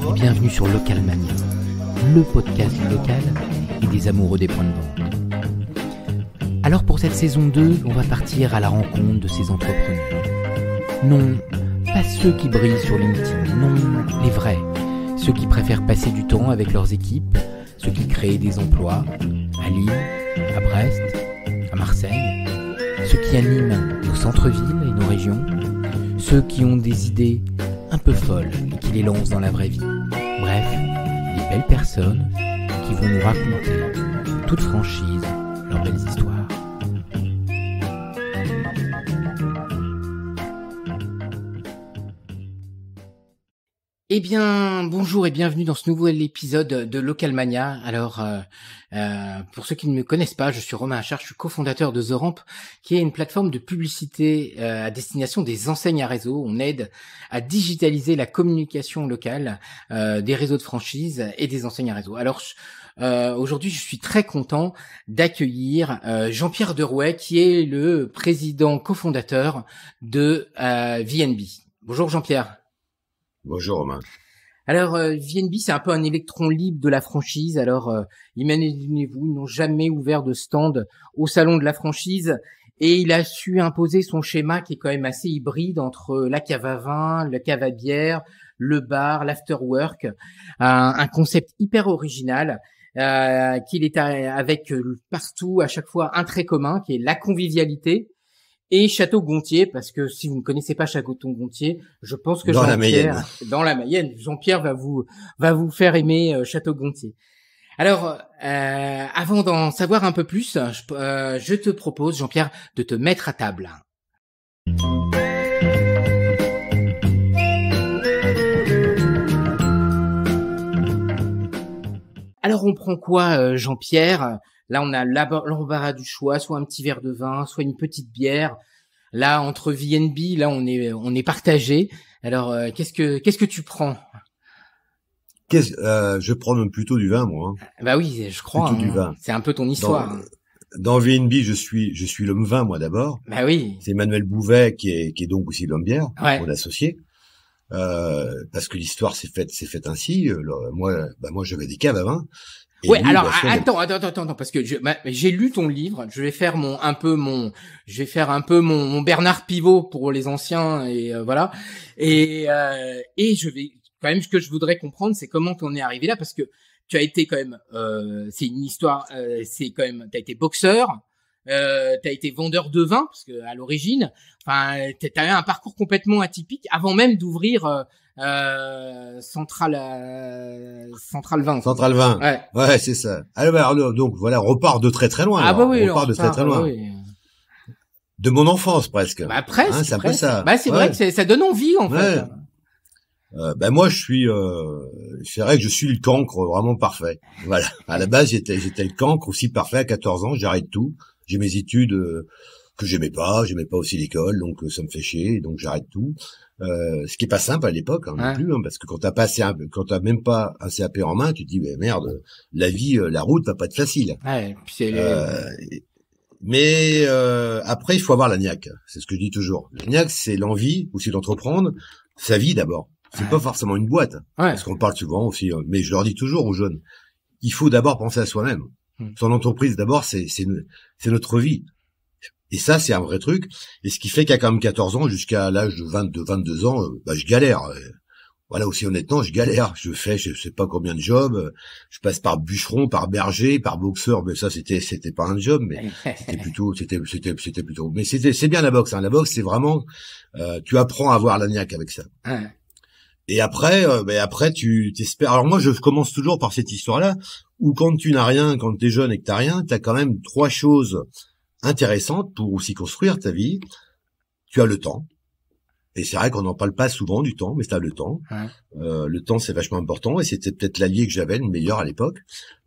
Bonjour et bienvenue sur Local Mania, le podcast local et des amoureux des points de vente. Alors pour cette saison 2, on va partir à la rencontre de ces entrepreneurs. Non, pas ceux qui brillent sur LinkedIn, non, les vrais. Ceux qui préfèrent passer du temps avec leurs équipes, ceux qui créent des emplois à Lille, à Brest, à Marseille, ceux qui animent nos centres-villes et nos régions, ceux qui ont des idées un peu folles et qui les lancent dans la vraie vie. Bref, les belles personnes qui vont nous raconter toute franchise Eh bien, bonjour et bienvenue dans ce nouvel épisode de Localmania. Alors, euh, euh, pour ceux qui ne me connaissent pas, je suis Romain Achard, je suis cofondateur de The qui est une plateforme de publicité euh, à destination des enseignes à réseau. On aide à digitaliser la communication locale des réseaux de franchise et des enseignes à réseau. Alors, aujourd'hui, je suis très content d'accueillir Jean-Pierre Derouet, qui est le président cofondateur de VNB. Bonjour Jean-Pierre. Bonjour Romain. Alors, euh, VNB, c'est un peu un électron libre de la franchise. Alors, euh, imaginez-vous, ils n'ont jamais ouvert de stand au salon de la franchise. Et il a su imposer son schéma qui est quand même assez hybride entre euh, la cave à vin, la cave à bière, le bar, l'afterwork. Un, concept hyper original. Euh, qu'il est avec partout à chaque fois un trait commun qui est la convivialité et Château-Gontier, parce que si vous ne connaissez pas Château-Gontier, je pense que Jean-Pierre, dans la Mayenne, Jean-Pierre va vous, va vous faire aimer euh, Château-Gontier. Alors, euh, avant d'en savoir un peu plus, je, euh, je te propose, Jean-Pierre, de te mettre à table. Alors, on prend quoi, Jean-Pierre Là, on a l'embarras du choix, soit un petit verre de vin, soit une petite bière. Là, entre VNB, là, on est, on est partagé. Alors, euh, qu'est-ce que, qu'est-ce que tu prends quest euh, Je prends plutôt du vin, moi. Hein. Ah bah oui, je crois. Hein. C'est un peu ton histoire. Dans, VNB, je suis, je suis l'homme vin, moi d'abord. Bah oui. C'est Emmanuel Bouvet qui est, qui est donc aussi l'homme bière, ouais. mon associé. Euh, parce que l'histoire s'est faite, s'est faite ainsi. moi, bah moi, j'avais des caves à vin. Ouais, alors attends, attends, attends, parce que j'ai lu ton livre. Je vais faire mon un peu mon, je vais faire un peu mon, Bernard Pivot pour les anciens et euh, voilà. Et euh, et je vais quand même ce que je voudrais comprendre, c'est comment t'en es arrivé là, parce que tu as été quand même, euh, c'est une histoire, c'est quand même, t'as été boxeur, tu t'as été vendeur de vin parce que à l'origine, enfin, t'as eu un parcours complètement atypique avant même d'ouvrir Central euh, Central 20. Central 20. Ouais, c'est ça. Ah, bah, alors, donc voilà, repart de très très loin. Ah, bah on repart de très très loin. De mon enfance presque. Bah presque. Hein, c'est ça. Bah c'est vrai que ça donne envie en fait. ben moi je suis, euh, c'est vrai que je suis le cancre vraiment parfait. Voilà. À la base j'étais j'étais le cancre aussi parfait à 14 ans. J'arrête tout. J'ai mes études euh, que j'aimais pas. J'aimais pas aussi l'école donc ça me fait chier donc j'arrête tout. Euh, ce qui est pas simple à l'époque hein, non plus, hein, parce que quand t'as pas assez, quand t'as même pas un CAP en main, tu te dis mais merde, la vie, euh, la route va pas être facile. Euh, mais après, il faut avoir la niaque. C'est ce que je dis toujours. La niaque, c'est l'envie aussi d'entreprendre sa vie d'abord. C'est pas forcément une boîte, parce qu'on parle souvent aussi. Mais je leur dis toujours aux jeunes, il faut d'abord penser à soi-même. Mm. Son entreprise d'abord, c'est c'est notre vie. Et ça, c'est un vrai truc. Et ce qui fait qu'à quand même 14 ans, jusqu'à l'âge de 22, 22 ans, euh, bah, je galère. Euh, voilà, aussi honnêtement, je galère. Je fais, je sais pas combien de jobs. Je passe par bûcheron, par berger, par boxeur. Mais ça, c'était, c'était pas un job, mais c'était plutôt, c'était, c'était, c'était plutôt. Mais c'était, c'est bien la boxe. Hein. La boxe, c'est vraiment, euh, tu apprends à avoir la avec ça. Et après, ben après, tu t'espères. Alors moi, je commence toujours par cette histoire-là, où quand tu n'as rien, quand tu es jeune et que t'as rien, t'as quand même trois choses intéressante pour aussi construire ta vie. Tu as le temps. Et c'est vrai qu'on n'en parle pas souvent du temps, mais tu as le temps. Euh, le temps, c'est vachement important. Et c'était peut-être l'allié que j'avais, le meilleur à l'époque,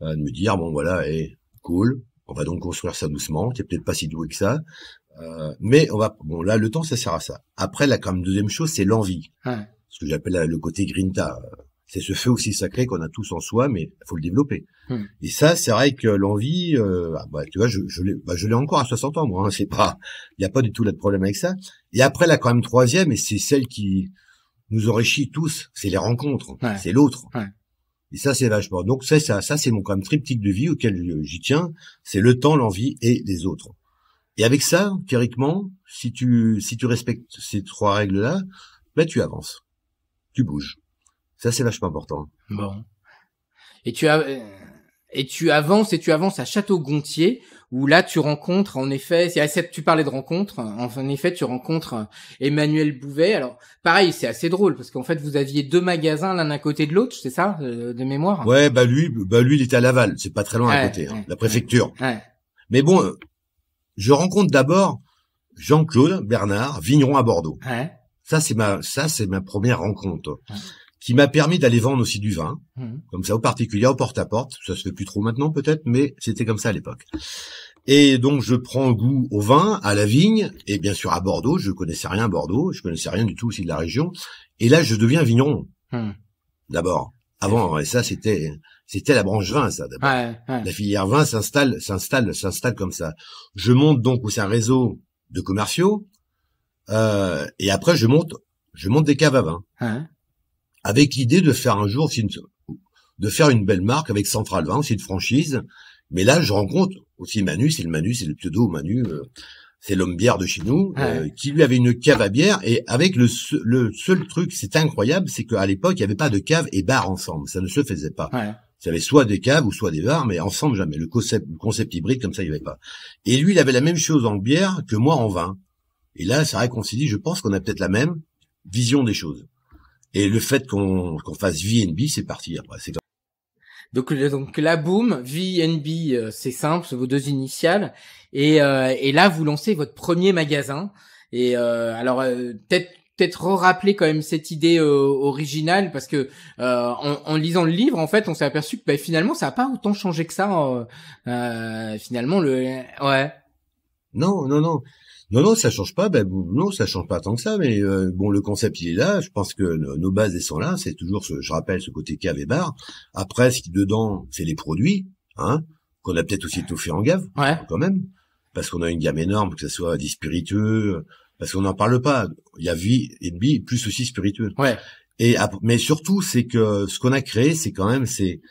euh, de me dire, bon voilà, et eh, cool, on va donc construire ça doucement. Tu peut-être pas si doué que ça. Euh, mais on va, bon là, le temps, ça sert à ça. Après, la deuxième chose, c'est l'envie. Ce que j'appelle le côté grinta. C'est ce feu aussi sacré qu'on a tous en soi, mais il faut le développer. Hmm. Et ça, c'est vrai que l'envie, euh, ah, bah, tu vois, je, je l'ai bah, encore à 60 ans, moi. Hein, c'est pas, il n'y a pas du tout là de problème avec ça. Et après, la quand même, troisième, et c'est celle qui nous enrichit tous, c'est les rencontres, c'est l'autre. Et ça, c'est vachement. Donc ça, ça, c'est mon quand même triptyque de vie auquel j'y tiens. C'est le temps, l'envie et les autres. Et avec ça, théoriquement, si tu si tu respectes ces trois règles-là, ben tu avances, tu bouges. Ça, c'est vachement important. Bon. Et tu as, euh, et tu avances et tu avances à Château-Gontier où là tu rencontres en effet tu parlais de rencontres, en effet tu rencontres euh, Emmanuel Bouvet alors pareil c'est assez drôle parce qu'en fait vous aviez deux magasins l'un à côté de l'autre c'est ça euh, de mémoire ouais bah lui bah lui il était à Laval c'est pas très loin à côté hein, la préfecture ouais. mais bon je rencontre d'abord Jean-Claude Bernard vigneron à Bordeaux ça c'est ma ça c'est ma première rencontre qui m'a permis d'aller vendre aussi du vin, mmh. comme ça, au particulier, au porte-à-porte. Ça se fait plus trop maintenant, peut-être, mais c'était comme ça à l'époque. Et donc, je prends goût au vin, à la vigne, et bien sûr à Bordeaux. Je connaissais rien à Bordeaux, je connaissais rien du tout aussi de la région. Et là, je deviens vigneron. Mmh. D'abord. Avant, et ça, c'était, c'était la branche vin, ça, d'abord. La filière vin s'installe, s'installe, s'installe comme ça. Je monte donc, c'est un réseau de commerciaux, euh, et après, je monte, je monte des caves à vin avec l'idée de faire un jour, de faire une belle marque avec Central Vin aussi une franchise. Mais là, je rencontre aussi Manu, c'est le Manu, c'est le pseudo Manu, euh, c'est l'homme bière de chez nous, euh, qui lui avait une cave à bière. Et avec le, seul, truc, c'est incroyable, c'est qu'à l'époque, il n'y avait pas de cave et bar ensemble. Ça ne se faisait pas. Il y avait soit des caves ou soit des bars, mais ensemble jamais. Le concept, concept hybride, comme ça, il n'y avait pas. Et lui, il avait la même chose en bière que moi en vin. Et là, c'est vrai qu'on s'est dit, je pense qu'on a peut-être la même vision des choses. Et le fait qu'on fasse VNB, c'est parti. Hein. Après, c'est donc, donc là, boom VNB, euh, c'est simple, c'est vos deux initiales. Et, euh, et là, vous lancez votre premier magasin. Et euh, alors, peut-être peut-être rappeler quand même cette idée originale parce que en, en, lisant le livre en fait on s'est aperçu que ben, finalement ça n'a pas autant changé que ça finalement le ouais non non non non, non, ça change pas. Ben, non, ça change pas tant que ça. Mais euh, bon, le concept il est là. Je pense que nos, bases elles sont là. C'est toujours, ce, je rappelle, ce côté cave et bar. Après, ce qui dedans, c'est les produits, hein, qu'on a peut-être aussi tout fait en gave, ouais. quand même, parce qu'on a une gamme énorme, que ce soit des spiritueux, parce qu'on n'en parle pas. Il y a vie et vie, plus aussi spiritueux. Ouais. Et mais surtout, c'est que ce qu'on a créé, c'est quand même, c'est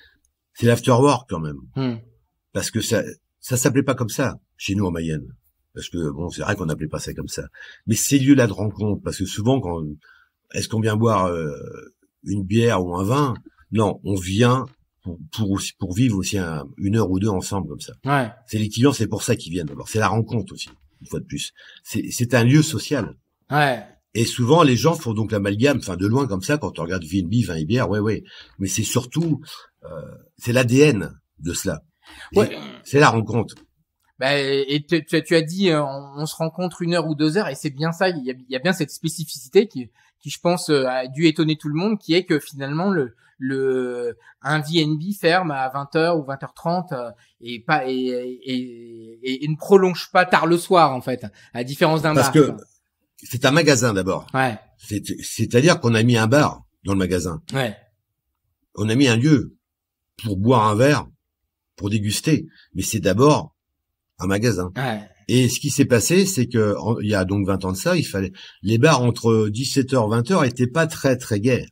c'est l'afterwork quand même, hmm. parce que ça ça s'appelait pas comme ça chez nous en Mayenne parce que bon, c'est vrai qu'on n'appelait pas ça comme ça. Mais ces lieux-là de rencontre, parce que souvent, quand est-ce qu'on vient boire euh, une bière ou un vin Non, on vient pour, pour, aussi, pour vivre aussi une heure ou deux ensemble comme ça. Ouais. C'est les clients, c'est pour ça qu'ils viennent Alors C'est la rencontre aussi, une fois de plus. C'est un lieu social. Ouais. Et souvent, les gens font donc l'amalgame, enfin de loin comme ça, quand on regarde VNB, vin et bière, ouais, ouais. Mais c'est surtout, euh, c'est l'ADN de cela. Ouais. C'est la rencontre. Bah, et tu, tu, as dit, euh, on, se rencontre une heure ou deux heures, et c'est bien ça. Il y, a, bien cette spécificité qui, qui, je pense, euh, a dû étonner tout le monde, qui est que finalement le, le un VNB ferme à 20h ou 20h30 euh, et pas et, et, et, ne prolonge pas tard le soir en fait, à différence d'un bar. Parce que c'est un magasin d'abord. Ouais. C'est-à-dire qu'on a mis un bar dans le magasin. Ouais. On a mis un lieu pour boire un verre, pour déguster, mais c'est d'abord magasin. Et ce qui s'est passé, c'est que il y a donc 20 ans de ça, il fallait les bars entre 17h 20h étaient pas très très gays.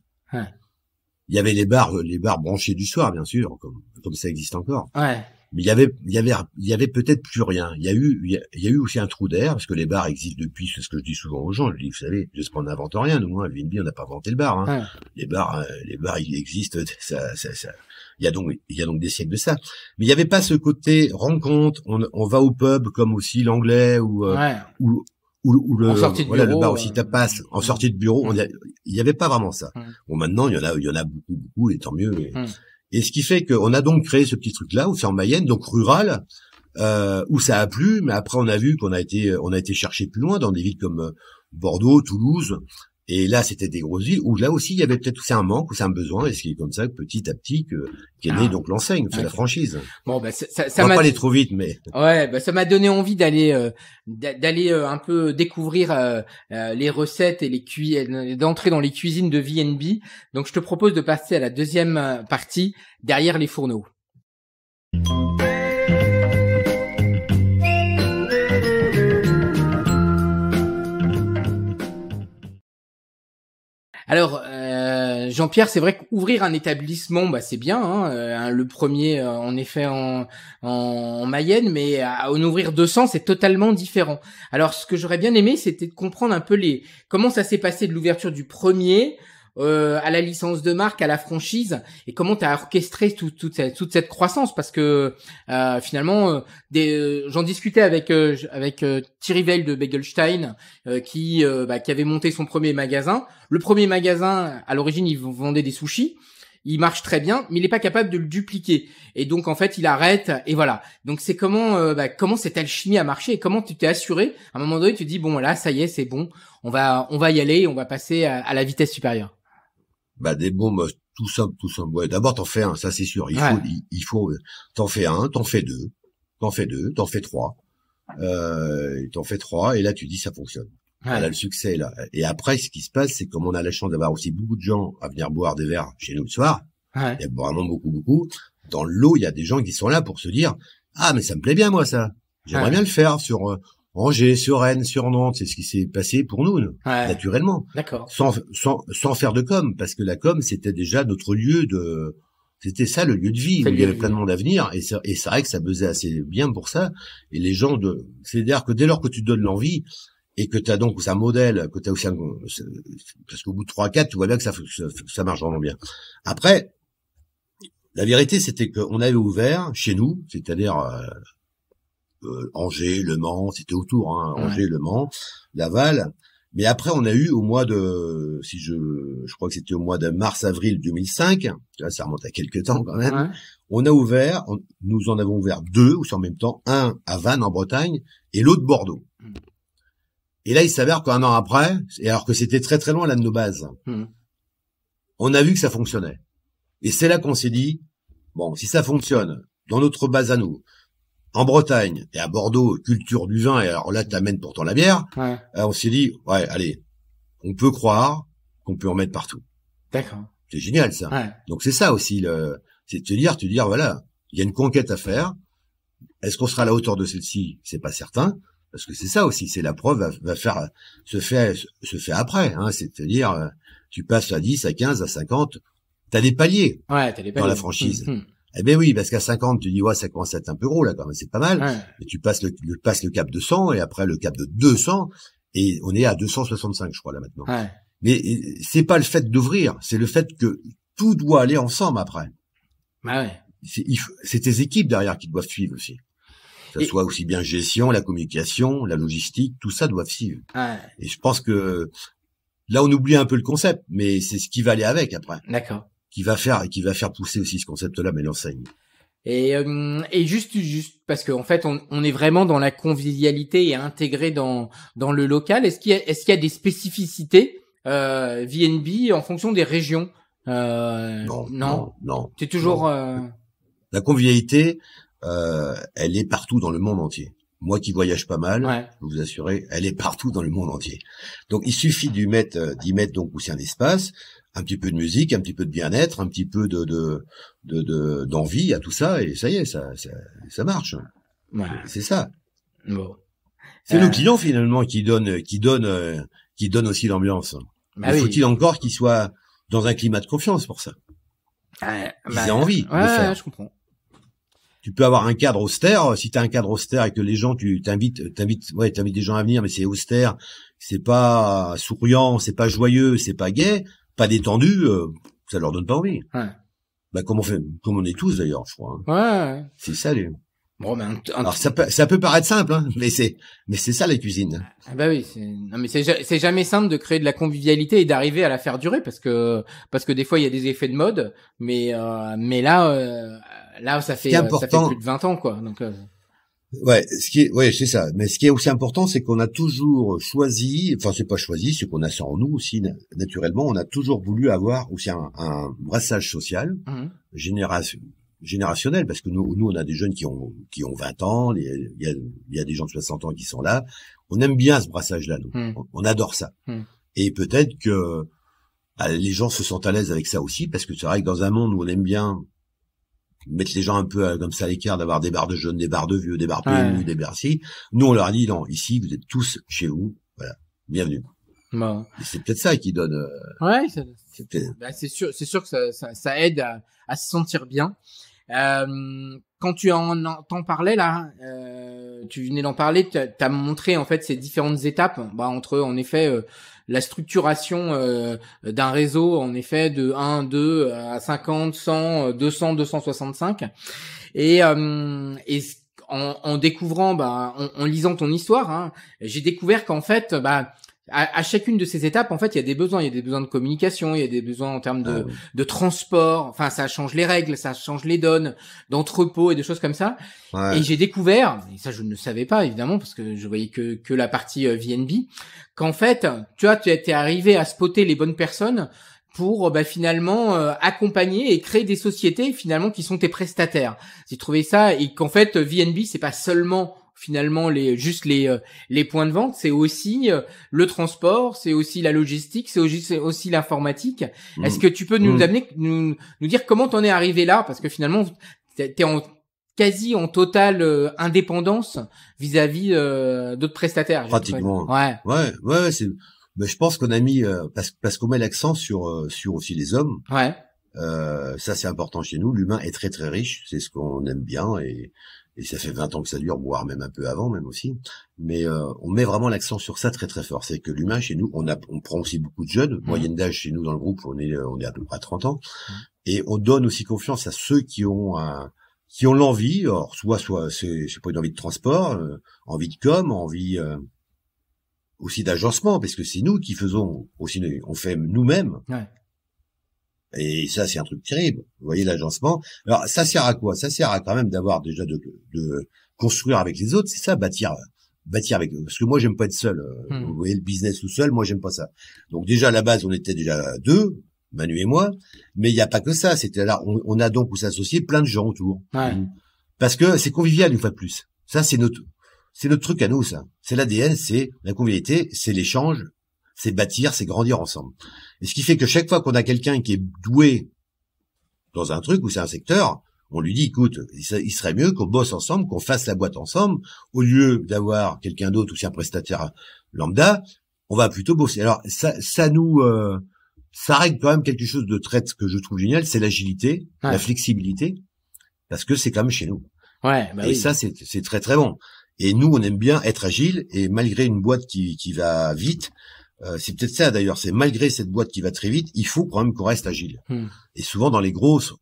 Il y avait les bars les bars branchés du soir bien sûr comme ça existe encore. Mais il y avait il y avait il y avait peut-être plus rien. Il y a eu il y a, eu aussi un trou d'air parce que les bars existent depuis c'est ce que je dis souvent aux gens, je dis vous savez, je qu'on n'invente rien nous, à hein, Airbnb, on n'a pas inventé le bar hein. Les bars euh, les bars ils existent ça ça, ça il y a donc il y a donc des siècles de ça. Mais il n'y avait pas ce côté rencontre. On, va au pub comme aussi l'anglais ou euh, ou le, voilà, le bar aussi euh... en mm. sortie de bureau. Mm. Il n'y avait pas vraiment ça. Mm. Bon maintenant il y en a il y en a beaucoup beaucoup et tant mieux. Et, ce qui fait qu'on a donc créé ce petit truc là où c'est en Mayenne donc rural. Euh, où ça a plu, mais après on a vu qu'on a été on a été chercher plus loin dans des villes comme euh, Bordeaux, Toulouse, et là, c'était des grosses villes où là aussi, il y avait peut-être c'est un manque ou c'est un besoin. Et c'est comme ça, petit à petit, que qu'est née ah. donc l'enseigne, c'est la franchise. Bon, ben ça, ça, pas aller trop vite, mais ouais, ben ça m'a donné envie d'aller euh, d'aller euh, un peu découvrir euh, les recettes et les cuisines, d'entrer dans les cuisines de VNB. Donc, je te propose de passer à la deuxième partie derrière les fourneaux. Alors, euh, Jean-Pierre, c'est vrai qu'ouvrir un établissement, bah, c'est bien. Hein, euh, hein, le premier, euh, en effet, en, Mayenne, mais en ouvrir 200, c'est totalement différent. Alors, ce que j'aurais bien aimé, c'était de comprendre un peu les comment ça s'est passé de l'ouverture du premier euh, à la licence de marque, à la franchise, et comment tu as orchestré cette, toute cette croissance Parce que euh, finalement, euh, des euh, j'en discutais avec avec Thierry Veil de Begelstein, qui bah, qui avait monté son premier magasin. Le premier magasin, à l'origine, il vendait des sushis il marche très bien, mais il n'est pas capable de le dupliquer. Et donc en fait, il arrête et voilà. Donc c'est comment bah, comment cette alchimie a marché et comment tu t'es assuré à un moment donné, tu dis bon là, ça y est, c'est bon, on va on va y aller, on va passer à la vitesse supérieure bah, des bombes tout simple, tout simple. d'abord t'en fais un, ça c'est sûr. Il faut, il, faut, t'en fais un, t'en fais deux, t'en fais deux, t'en fais trois, euh, t'en fais trois, et là tu dis ça fonctionne. Ouais. Là, le succès là. Et après, ce qui se passe, c'est comme on a la chance d'avoir aussi beaucoup de gens à venir boire des verres chez nous le soir. Ouais. Il y a vraiment beaucoup, beaucoup. Dans l'eau, il y a des gens qui sont là pour se dire, ah mais ça me plaît bien moi ça. J'aimerais bien le faire sur euh, Angers, sur Rennes, sur Nantes, c'est ce qui s'est passé pour nous, naturellement. D'accord. Sans, sans, sans faire de com, parce que la com, c'était déjà notre lieu de... C'était ça le lieu de vie, où il y avait plein de monde à venir, et c'est, vrai que ça pesait assez bien pour ça. Et les gens de... C'est-à-dire que dès lors que tu donnes l'envie, et que tu as donc un modèle, que tu as aussi un... Parce qu'au bout de 3-4, tu vois bien que ça, ça, ça marche vraiment bien. Après, la vérité, c'était qu'on avait ouvert chez nous, c'est-à-dire euh, euh, Angers, Le Mans, c'était autour, hein, Angers, Le Mans, Laval. Mais après, on a eu au mois de, si je, je crois que c'était au mois de mars-avril 2005, ça remonte à quelques temps quand même, on a ouvert, nous en avons ouvert deux, ou en même temps, un à Vannes en Bretagne et l'autre Bordeaux. Mm. Et là, il s'avère qu'un an après, et alors que c'était très très loin là de nos bases, mm. on a vu que ça fonctionnait. Et c'est là qu'on s'est dit, bon, si ça fonctionne dans notre base à nous, en Bretagne et à Bordeaux, culture du vin, et alors là, amènes pourtant la bière, euh, on s'est dit, ouais, allez, on peut croire qu'on peut en mettre partout. D'accord. C'est génial, ça. Donc, c'est ça aussi, le, c'est te dire, te dire, voilà, il y a une conquête à faire. Est-ce qu'on sera à la hauteur de celle-ci? C'est pas certain. Parce que c'est ça aussi, c'est la preuve va, faire, se fait, se fait après, hein. C'est-à-dire, euh, tu passes à 10, à 15, à 50. T'as des paliers. des paliers. Dans la franchise. Hum, hum. Eh ben oui, parce qu'à 50, tu dis ouais, ça commence à être un peu gros là quand même, c'est pas mal. mais tu passes le, passes le cap de 100 et après le cap de 200 et on est à 265 je crois là maintenant. Mais c'est pas le fait d'ouvrir, c'est le fait que tout doit aller ensemble après. Bah ouais. C'est tes équipes derrière qui doivent suivre aussi. Que ce soit aussi bien gestion, la communication, la logistique, tout ça doit suivre. Et je pense que là, on oublie un peu le concept, mais c'est ce qui va aller avec après. D'accord qui va faire qui va faire pousser aussi ce concept-là, mais l'enseigne. Et, euh, et juste, juste parce qu'en fait, on, on, est vraiment dans la convivialité et intégré dans dans le local. Est-ce qu'il y a, est-ce qu'il y a des spécificités euh, VNB en fonction des régions euh, Non, non, non. C'est toujours euh, la convivialité. Euh, elle est partout dans le monde entier. Moi qui voyage pas mal, je vous assurer, elle est partout dans le monde entier. Donc il suffit d'y mettre, euh, d'y mettre donc c'est un espace, un petit peu de musique, un petit peu de bien-être, un petit peu de, de, d'envie à tout ça, et ça y est, ça, ça, ça marche. C'est ça. C'est le nos euh. clients finalement qui donne, qui donne, euh, qui donne aussi l'ambiance. Bah faut-il encore qu'ils soit dans un climat de confiance pour ça Ils bah, envie de faire. je comprends tu peux avoir un cadre austère. Si tu as un cadre austère et que les gens, tu t'invites, t'invites, ouais, t'invites des gens à venir, mais c'est austère, c'est pas souriant, c'est pas joyeux, c'est pas gay pas détendu, euh, ça leur donne pas envie. Ouais. Bah, comme on fait, comme on est tous d'ailleurs, je crois. Hein. Ouais. C'est ça Bon, ben, Alors ça peut, ça peut paraître simple, hein, mais c'est mais c'est ça la cuisine. Ah bah oui, non mais c'est jamais simple de créer de la convivialité et d'arriver à la faire durer parce que parce que des fois il y a des effets de mode, mais euh, mais là euh, là, ça fait, euh, ça fait plus de 20 ans, quoi. Donc, euh. Ouais, ce qui est, ouais, c'est ça. Mais ce qui est aussi important, c'est qu'on a toujours choisi, enfin, c'est pas choisi, c'est qu'on a ça en nous aussi, naturellement, on a toujours voulu avoir aussi un, brassage social, mmh. générationnel, parce que nous, nous, on a des jeunes qui ont, qui ont 20 ans, il y a, y a, des gens de 60 ans qui sont là. On aime bien ce brassage-là, nous. Mmh. On, adore ça. Mmh. Et peut-être que, bah, les gens se sentent à l'aise avec ça aussi, parce que c'est vrai que dans un monde où on aime bien mettre les gens un peu euh, comme ça à l'écart d'avoir des barres de jeunes, des barres de vieux, des barres de des barres ci. Nous, on leur dit, non, ici, vous êtes tous chez vous. Voilà. Bienvenue. C'est peut-être ça qui donne. Euh, ouais, bah, c'est sûr, c'est sûr que ça, ça, aide à, à, se sentir bien. Euh, quand tu en entends parler là, euh, tu venais d'en parler, tu as, montré en fait ces différentes étapes bah, entre en effet euh, la structuration euh, d'un réseau en effet de 1, 2 à 50, 100, 200, 265. Et, euh, et en, en, découvrant, bah, en, en lisant ton histoire, hein, j'ai découvert qu'en fait, bah, à, chacune de ces étapes, en fait, il y a des besoins. Il y a des besoins de communication, il y a des besoins en termes de, ah transport. Enfin, ça change les règles, ça change les donnes d'entrepôt et de choses comme ça. Et j'ai découvert, et ça je ne savais pas évidemment parce que je voyais que, que la partie euh, VNB, qu'en fait, tu vois, tu étais arrivé à spotter les bonnes personnes pour euh, bah, finalement euh, accompagner et créer des sociétés finalement qui sont tes prestataires. J'ai trouvé ça et qu'en fait VNB c'est pas seulement finalement les juste les euh, les points de vente, c'est aussi euh, le transport, c'est aussi la logistique, c'est aussi, aussi l'informatique. Mm. Est-ce que tu peux nous mm. amener nous, dire comment t'en es arrivé là parce que finalement t'es en quasi en totale euh, indépendance vis-à-vis d'autres prestataires. Pratiquement. Ouais. Ouais, ouais, c'est mais je pense qu'on a mis parce parce qu'on met l'accent sur sur aussi les hommes. Ouais. ça c'est important chez nous. L'humain est très très riche, c'est ce qu'on aime bien et et ça fait 20 ans que ça dure, voire même un peu avant, même aussi. Mais euh, on met vraiment l'accent sur ça très très fort. C'est que l'humain chez nous, on, a, on prend aussi beaucoup de jeunes. Mmh. Moyenne d'âge chez nous dans le groupe, on est on est à peu près 30 ans. Mmh. Et on donne aussi confiance à ceux qui ont un, qui ont l'envie, alors soit soit c'est pas une envie de transport, euh, envie de com, envie euh, aussi d'agencement, parce que c'est nous qui faisons aussi, on fait nous-mêmes. Ouais. Et ça, c'est un truc terrible. Vous voyez l'agencement. Alors, ça sert à quoi Ça sert à quand même d'avoir déjà de, construire avec les autres. C'est ça, bâtir, bâtir avec. Parce que moi, j'aime pas être seul. Euh, hmm. Vous voyez le business tout seul. Moi, j'aime pas ça. Donc déjà à la base, on était déjà deux, Manu et moi. Mais il n'y a pas que ça. C'était là, on, a donc pour s'associer plein de gens autour. Mmh. Parce que c'est convivial une fois de plus. Ça, c'est notre, c'est notre truc à nous, ça. C'est l'ADN, c'est la convivialité, c'est l'échange, c'est bâtir, c'est grandir ensemble. Et ce qui fait que chaque fois qu'on a quelqu'un qui est doué dans un truc ou c'est un secteur, on lui dit, écoute, il serait mieux qu'on bosse ensemble, qu'on fasse la boîte ensemble, au lieu d'avoir quelqu'un d'autre ou c'est un prestataire lambda, on va plutôt bosser. Alors ça, ça nous, euh, ça règle quand même quelque chose de très que je trouve génial, c'est l'agilité, la flexibilité, parce que c'est quand même chez nous. Ouais. Bah et ça, c'est très très bon. Et nous, on aime bien être agile, et malgré une boîte qui, qui va vite, euh, c'est peut-être ça d'ailleurs, c'est malgré cette boîte qui va très vite, il faut quand même qu'on reste agile. Hmm. Et souvent dans les grosses,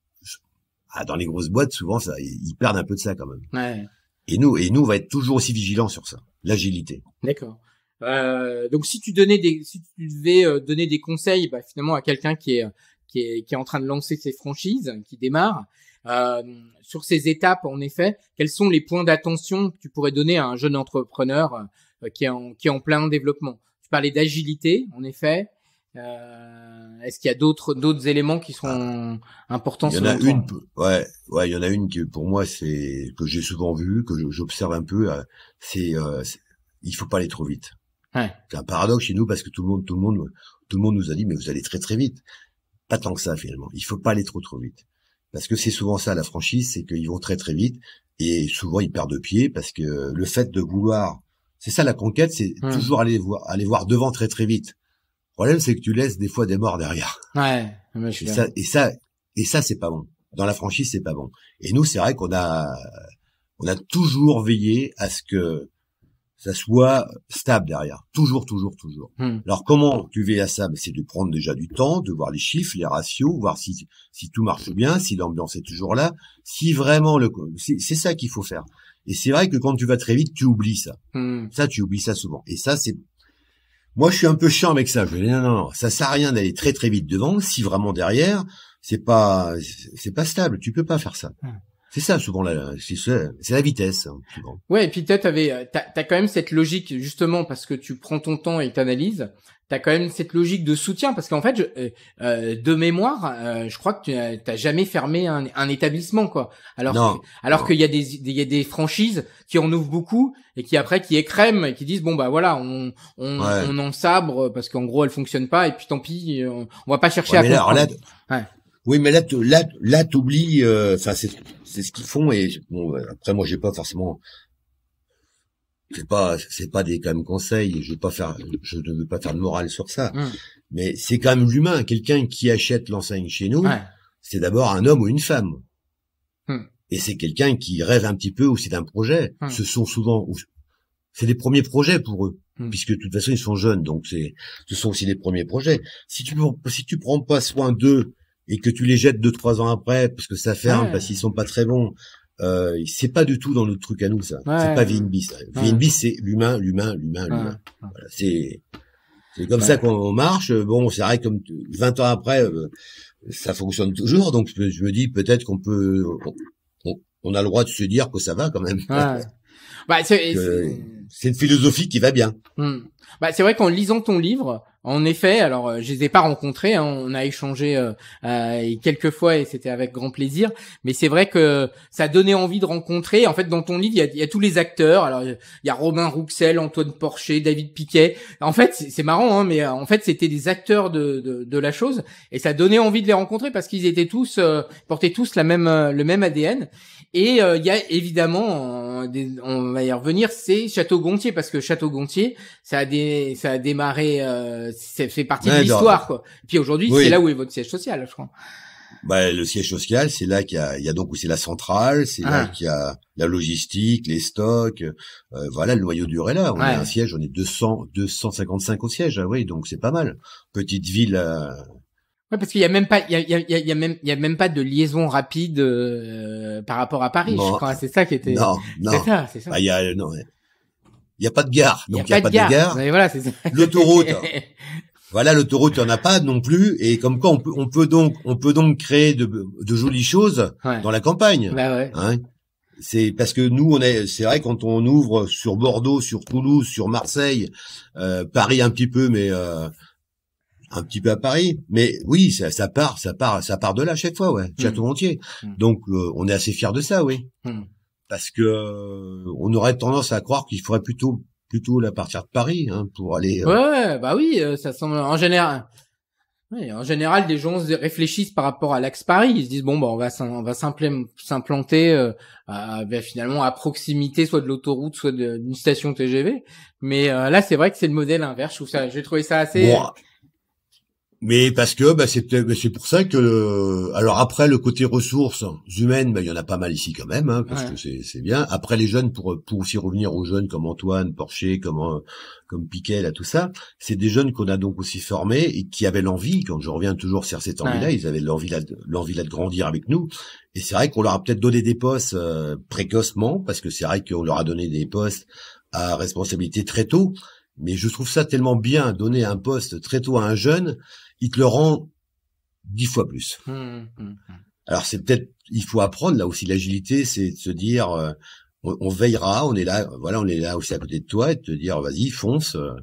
ah, dans les grosses boîtes, souvent ça, ils perdent un peu de ça quand même. Et nous, et nous, on va être toujours aussi vigilants sur ça, l'agilité. D'accord. Euh, donc si tu donnais si tu devais euh, donner des conseils, bah, finalement à quelqu'un qui est, qui est, qui est en train de lancer ses franchises, qui démarre. sur ces étapes, en effet, quels sont les points d'attention que tu pourrais donner à un jeune entrepreneur qui est qui est en plein développement parlais d'agilité, en effet. Euh, Est-ce qu'il y a d'autres d'autres éléments qui sont importants Il y en a une, ouais, ouais, il y en a une qui pour moi c'est que j'ai souvent vu, que j'observe un peu, euh, c'est euh, il faut pas aller trop vite. C'est un paradoxe chez nous parce que tout le monde, tout le monde, tout le monde nous a dit mais vous allez très très vite. Pas tant que ça finalement. Il faut pas aller trop trop vite parce que c'est souvent ça la franchise, c'est qu'ils vont très très vite et souvent ils perdent de pied parce que le fait de vouloir c'est ça la conquête, c'est mmh. toujours aller voir, aller voir devant très très vite. Le problème, c'est que tu laisses des fois des morts derrière. Ouais. Mais et, ça, et ça, c'est pas bon. Dans la franchise, c'est pas bon. Et nous, c'est vrai qu'on a, on a toujours veillé à ce que ça soit stable derrière. Toujours, toujours, toujours. Mmh. Alors comment tu veilles à ça ben, C'est de prendre déjà du temps, de voir les chiffres, les ratios, voir si, si tout marche bien, si l'ambiance est toujours là, si vraiment le... C'est ça qu'il faut faire. Et c'est vrai que quand tu vas très vite, tu oublies ça. Hmm. Ça, tu oublies ça souvent. Et ça, c'est moi, je suis un peu chiant avec ça. Je dis non, non, non, ça sert à rien d'aller très très vite devant si vraiment derrière, c'est pas c'est pas stable. Tu peux pas faire ça. Hmm. C'est ça souvent là, c'est la vitesse hein, Oui, Ouais, et puis toi, t'avais, euh, t'as, as quand même cette logique justement parce que tu prends ton temps et tu as quand même cette logique de soutien parce qu'en fait, euh, euh, de mémoire, je crois que tu t'as jamais fermé un, établissement quoi. Alors, alors qu'il y a des, il y a des franchises qui en ouvrent beaucoup et qui après qui écrèment et qui disent bon bah voilà, on, on, en sabre parce qu'en gros elle fonctionne pas et puis tant pis, on, va pas chercher à. comprendre. ouais. Oui, mais là, là, là, t'oublies. Euh, enfin, c'est, c'est ce qu'ils font. Et bon, après, moi, j'ai pas forcément. C'est pas, c'est pas des quand même conseils. Je veux pas faire, je ne veux pas faire de morale sur ça. Mmh. Mais c'est quand même l'humain. Quelqu'un qui achète l'enseigne chez nous, c'est d'abord un homme ou une femme. Mmh. Et c'est quelqu'un qui rêve un petit peu aussi d'un projet. Mmh. Ce sont souvent, c'est des premiers projets pour eux, puisque de toute façon ils sont jeunes, donc c'est, ce sont aussi des premiers projets. Si tu si tu prends pas soin d'eux et que tu les jettes deux trois ans après parce que ça ferme parce qu'ils sont pas très bons. Euh, c'est pas du tout dans notre truc à nous ça. C'est pas VNB ça. VNB c'est l'humain, l'humain, l'humain, l'humain. c'est c'est comme ça qu'on marche. Bon, c'est vrai comme 20 ans après euh, ça fonctionne toujours donc je me dis peut-être qu'on peut, on, a le droit de se dire que ça va quand même. Bah, c'est une philosophie qui va bien. Hmm. Bah, c'est vrai qu'en lisant ton livre, en effet, alors euh, je les ai pas rencontrés, hein. on a échangé euh, euh, quelques fois et c'était avec grand plaisir. Mais c'est vrai que ça donnait envie de rencontrer. En fait, dans ton livre, il y a, tous les acteurs. Alors il y a Robin Rouxel, Antoine Porcher, David Piquet. En fait, c'est marrant, hein, mais en fait c'était des acteurs de, de, la chose et ça donnait envie de les rencontrer parce qu'ils étaient tous portaient tous la même le même ADN. Et euh, il y a évidemment, on va y revenir, c'est Château-Gontier parce que Château-Gontier, ça a des, ça a démarré, fait euh, partie de l'histoire quoi. puis aujourd'hui, c'est là où est votre siège social, je crois. Bah, le siège social, c'est là qu'il y, y a, donc où c'est la centrale, c'est là ah. qu'il y a la logistique, les stocks, euh, voilà le noyau dur est là. On est un siège, on est 200, 255 au siège, ah oui, donc c'est pas mal. Petite ville. Ouais, parce qu'il y a même pas, il y a, il y a, il y a même, il y a même pas de liaison rapide euh, par rapport à Paris. Je crois, c'est ça qui était. Non, non. C'est ça, c'est ça. Bah, y a, non, il y a pas de gare, donc il y a, pas, de, gare. Voilà, c'est ça. L'autoroute. voilà, l'autoroute, il n'y en a pas non plus. Et comme quoi, on peut, on peut donc, on peut donc créer de, de jolies choses dans la campagne. Bah ouais. Hein c'est parce que nous, on est, c'est vrai, quand on ouvre sur Bordeaux, sur Toulouse, sur Marseille, euh, Paris un petit peu, mais euh, un petit peu à Paris, mais oui, ça, ça part, ça part, ça part de là chaque fois, ouais, hmm. château entier. Hmm. Donc euh, on est assez fier de ça, oui, hmm. parce que euh, on aurait tendance à croire qu'il faudrait plutôt plutôt la partir de Paris hein, pour aller. Euh, ouais, bah oui, ça semble en général. les en général, des gens réfléchissent par rapport à l'axe Paris. Ils se disent bon, bah, on va s'implanter bah, finalement à proximité, soit de l'autoroute, soit d'une station TGV. Mais là, c'est vrai que c'est le modèle inverse. Je trouve ça, j'ai trouvé ça assez. Mais parce que bah, c'est pour ça que alors après le côté ressources humaines, bah, il y en a pas mal ici quand même, hein, parce que c'est bien. Après les jeunes, pour pour aussi revenir aux jeunes comme Antoine, Porcher, comme euh, comme Piquet, là tout ça, c'est des jeunes qu'on a donc aussi formés et qui avaient l'envie. Quand je reviens toujours sur cette envie-là, ils avaient l'envie l'envie là de grandir avec nous. Et c'est vrai qu'on leur a peut-être donné des postes euh, précocement, parce que c'est vrai qu'on leur a donné des postes à responsabilité très tôt. Mais je trouve ça tellement bien donner un poste très tôt à un jeune il te le rend dix fois plus. Hum, hum, hum. Alors c'est peut-être, il faut apprendre là aussi l'agilité, c'est de se dire, euh, on, veillera, on est là, voilà, on est là aussi à côté de toi et de te dire, vas-y, fonce, euh,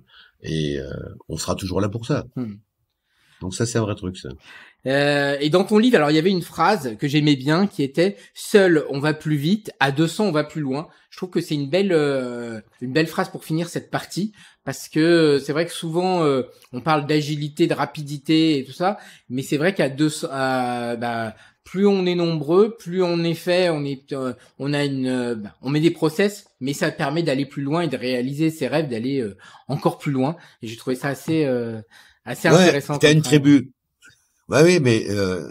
et euh, on sera toujours là pour ça. Donc ça, c'est un vrai truc, ça. Euh, et dans ton livre, alors il y avait une phrase que j'aimais bien qui était "Seul, on va plus vite, à 200, on va plus loin". Je trouve que c'est une belle euh, une belle phrase pour finir cette partie parce que c'est vrai que souvent euh, on parle d'agilité, de rapidité et tout ça, mais c'est vrai qu'à 200 bah, plus on est nombreux, plus en effet on est euh, on a une bah, on met des process, mais ça permet d'aller plus loin et de réaliser ses rêves, d'aller encore plus loin. Et j'ai trouvé ça assez assez intéressant. T'as une tribu, bah oui, mais euh,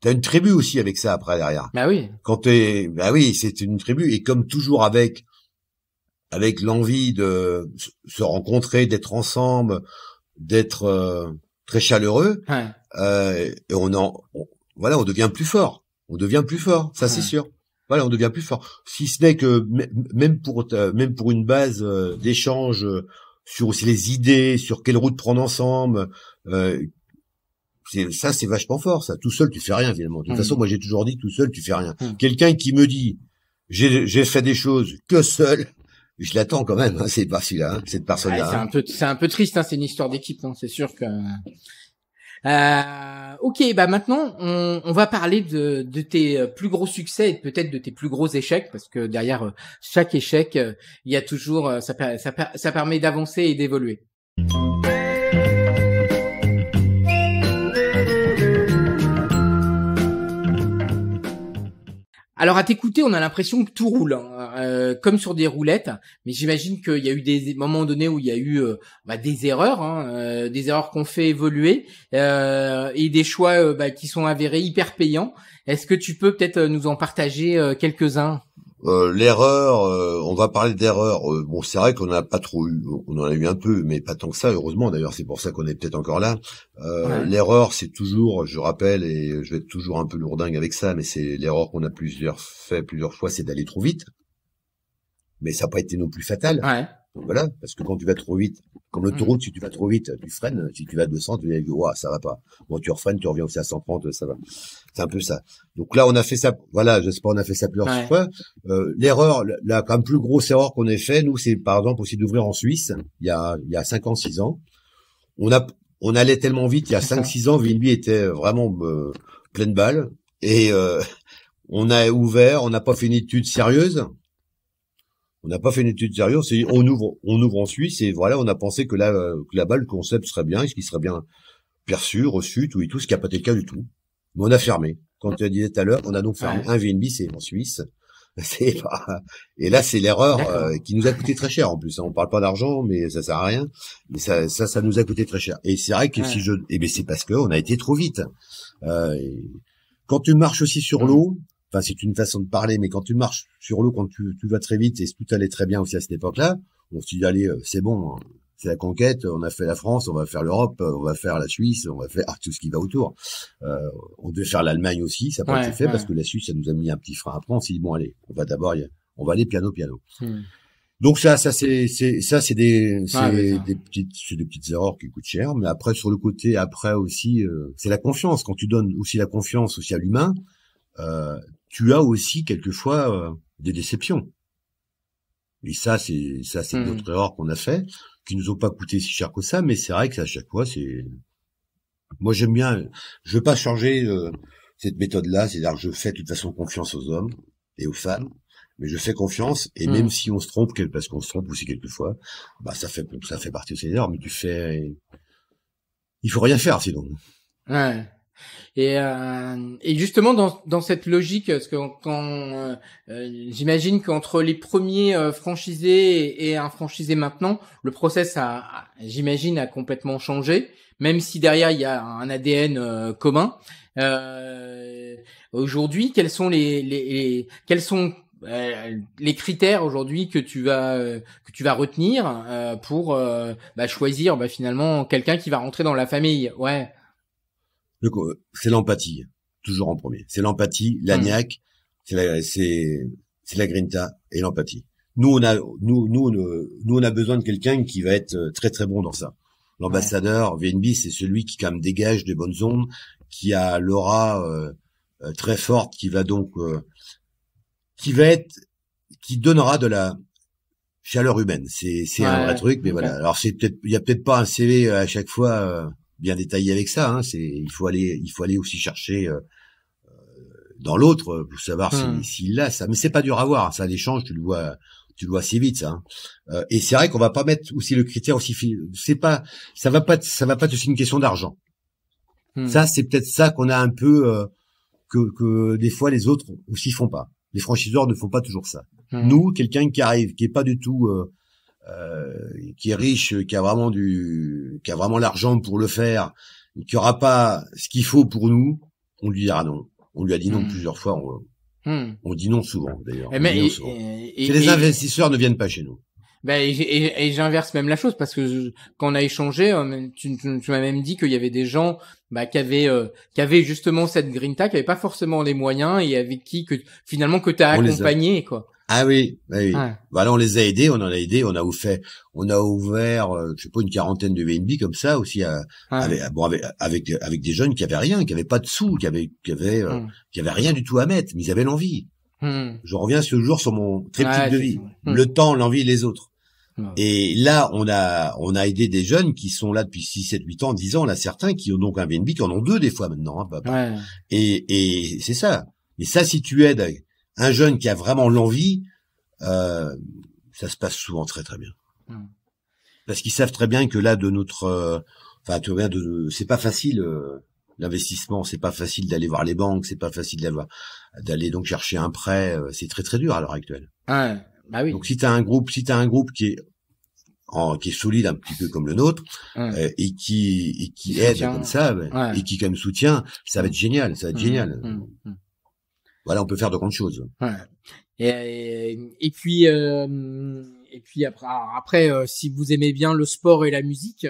t'as une tribu aussi avec ça après derrière. Bah oui. Quand t'es, bah oui, c'est une tribu et comme toujours avec avec l'envie de se rencontrer, d'être ensemble, d'être euh, très chaleureux, euh, et on en, voilà, on devient plus fort. On devient plus fort, ça c'est sûr. Voilà, on devient plus fort. Si ce n'est que même pour euh, même pour une base d'échange sur aussi les idées, sur quelle route prendre ensemble, euh, ça, c'est vachement fort, ça. Tout seul, tu fais rien, évidemment. De toute mmh. façon, moi, j'ai toujours dit, tout seul, tu fais rien. Mmh. Quelqu'un qui me dit, j'ai fait des choses que seul, je l'attends quand même, hein. c'est pas celui-là, hein, cette personne-là. c'est hein. un peu, c'est un peu triste, c'est une histoire d'équipe, c'est sûr que. Euh, ok, bah maintenant on, va parler de, tes euh, plus gros succès et peut-être de tes plus gros échecs parce que derrière euh, chaque échec, euh, il y a toujours ça, ça permet d'avancer et d'évoluer. Alors à t'écouter, on a l'impression que tout roule, hein. euh, comme sur des roulettes. Mais j'imagine qu'il y a eu des moments donnés où il y a eu euh, bah, des erreurs, hein. euh, des erreurs qu'on fait évoluer et des choix bah, qui sont avérés hyper payants. Est-ce que tu peux peut-être nous en partager quelques-uns euh, l'erreur, euh, on va parler d'erreur. Euh, bon, c'est vrai qu'on n'a pas trop eu, on en a eu un peu, mais pas tant que ça. Heureusement, d'ailleurs, c'est pour ça qu'on est peut-être encore là. L'erreur, c'est toujours, je rappelle, et je vais être toujours un peu lourdingue avec ça, mais c'est l'erreur qu'on a plusieurs fait plusieurs fois, c'est d'aller trop vite. Mais ça n'a pas été non plus fatal. Ouais voilà, parce que quand tu vas trop vite, comme mm. l'autoroute, si tu vas trop vite, tu freines. Si tu vas à 200, tu vas dire, ouah, ça va pas. Bon, tu refreines, tu reviens aussi à 130, ça va. C'est un peu ça. Donc là, on a fait ça. Voilà, j'espère on a fait ça plusieurs fois. Euh, l'erreur, la quand plus grosse erreur qu'on ait fait, nous, c'est par exemple aussi d'ouvrir en Suisse. Il y a il y a ans, 6 ans, on a on allait tellement vite. Il y a 5, 6 ans, lui était vraiment euh, pleine balle et euh, on a ouvert, on n'a pas fait une étude sérieuse on n'a pas fait une étude sérieuse. C'est on ouvre, on ouvre en Suisse et voilà, on a pensé que là, euh, que là-bas le concept serait bien, ce qu'il serait bien perçu, reçu, tout et tout, ce qui n'a pas été le cas du tout. Mais on a fermé. Quand tu disais tout à l'heure, on a donc fermé un VNB, c'est en Suisse. Et là, c'est l'erreur euh, qui nous a coûté très cher en plus. Hein. On parle pas d'argent, mais ça sert à rien. Mais ça, ça, ça nous a coûté très cher. Et c'est vrai que si je, eh ben c'est parce qu'on a été trop vite. Euh, quand tu marches aussi sur l'eau, Enfin, c'est une façon de parler, mais quand tu marches sur l'eau, quand tu, tu vas très vite, et tout allait très bien aussi à cette époque-là, on s'est dit, allez, euh, c'est bon, hein. c'est la conquête, on a fait la France, on va faire l'Europe, euh, on va faire la Suisse, on va faire ah, tout ce qui va autour. Euh, on devait faire l'Allemagne aussi, ça n'a pas été fait parce que la Suisse, ça nous a mis un petit frein. Après, on s'est dit, bon, allez, on va d'abord, on va aller piano, piano. Hmm. Donc ça, ça c'est, ça c'est des, des, petites, des petites erreurs qui coûtent cher. Mais après sur le côté, après aussi, euh, c'est la confiance. Quand tu donnes aussi la confiance aussi à l'humain, euh, tu as aussi quelquefois euh, des déceptions. Et ça, c'est ça, c'est mmh. notre erreur qu'on a fait, qui nous ont pas coûté si cher que ça, mais c'est vrai que à chaque fois, c'est. Moi, j'aime bien. Je veux pas changer euh, cette méthode-là. C'est-à-dire, que je fais de toute façon confiance aux hommes et aux femmes, mais je fais confiance. Et même mmh. si on se trompe, parce qu'on se trompe aussi quelquefois, bah ça fait ça fait partie de ces erreurs. Mais tu fais, il faut rien faire sinon. Ouais. Et, euh, et justement dans, dans cette logique, parce que quand euh, euh, j'imagine qu'entre les premiers franchisés et, un franchisé maintenant, le process a, j'imagine, a complètement changé, même si derrière il y a un ADN commun. aujourd'hui, quels sont les, les, les quels sont les critères aujourd'hui que tu vas que tu vas retenir pour bah, choisir bah, finalement quelqu'un qui va rentrer dans la famille ouais c'est l'empathie, toujours en premier. C'est l'empathie, l'agnac, mm. c'est la, la, grinta et l'empathie. Nous on a nous nous nous on a besoin de quelqu'un qui va être euh, très très bon dans ça. L'ambassadeur VNB, c'est celui qui quand même dégage des bonnes ondes, qui a l'aura euh, euh, très forte, qui va donc qui va être qui donnera de la chaleur humaine. C'est c'est un vrai truc, mais voilà. Alors c'est peut-être il y a peut-être pas un CV à chaque fois bien détaillé avec ça. Hein. C'est il faut aller il faut aller aussi chercher euh, euh dans l'autre euh, pour savoir mmh. s'il si, ça. Mais c'est pas dur à voir. Ça l'échange, tu le vois tu le vois si vite ça. Hein. Euh, et c'est vrai qu'on va pas mettre aussi le critère aussi c'est pas ça va pas ça va pas aussi une question d'argent. Mmh. Ça c'est peut-être ça qu'on a un peu que, que des fois les autres aussi font pas. Les franchiseurs ne font pas toujours ça. Mmh. Nous, quelqu'un qui arrive, qui est pas du tout euh, qui est riche, qui a vraiment du, qui a vraiment l'argent pour le faire, qui aura pas ce qu'il faut pour nous, on lui dira non. On lui a dit non hmm. plusieurs fois. Hmm. On, dit non souvent d'ailleurs. Eh ben, les investisseurs ne viennent pas chez nous. Ben, et, j'inverse même la chose parce que quand on a échangé, euh, tu, m'as même dit qu'il y avait des gens bah, qui avaient euh, qui avaient justement cette grinta, qui n'avaient pas forcément les moyens et avec qui que finalement que tu as accompagné quoi. Ah oui, bah oui. Bah on les a aidés, on en a aidé, on a ouvert, on a ouvert, je sais pas, une quarantaine de VNB comme ça aussi, avec, ah, bon, avec, avec, des jeunes qui avaient rien, qui avaient pas de sous, qui avaient, qui avaient, euh, hmm. qui avaient rien du tout à mettre, mais ils avaient l'envie. Hmm. Je reviens ce jour sur mon triptyque petit de vie, le hmm. temps, l'envie, et les autres. Et là, on a, on a aidé des jeunes qui sont là depuis 6, 7, 8 ans, 10 ans, là, certains qui ont donc un VNB, qui en ont deux des fois maintenant, hein, bah, Et, et c'est ça. mais ça, si tu aides un jeune qui a vraiment l'envie, euh, ça se passe souvent très très bien. Hmm. Parce qu'ils savent très bien que là, de notre, euh, enfin, tu vois, de, euh, c'est pas facile euh, l'investissement, c'est pas facile d'aller voir les banques, c'est pas facile d'aller donc chercher un prêt, c'est très très dur à l'heure actuelle. Ah, bah oui. Donc si t'as un groupe, si t'as un groupe qui est en, qui est solide un petit peu comme le nôtre et qui et qui aide comme ça ben, et qui quand même soutient ça va être génial ça va être mmh, génial mmh, mmh voilà, on peut faire de grandes choses. Et, puis, euh, et puis après, après euh, si vous aimez bien le sport et la musique,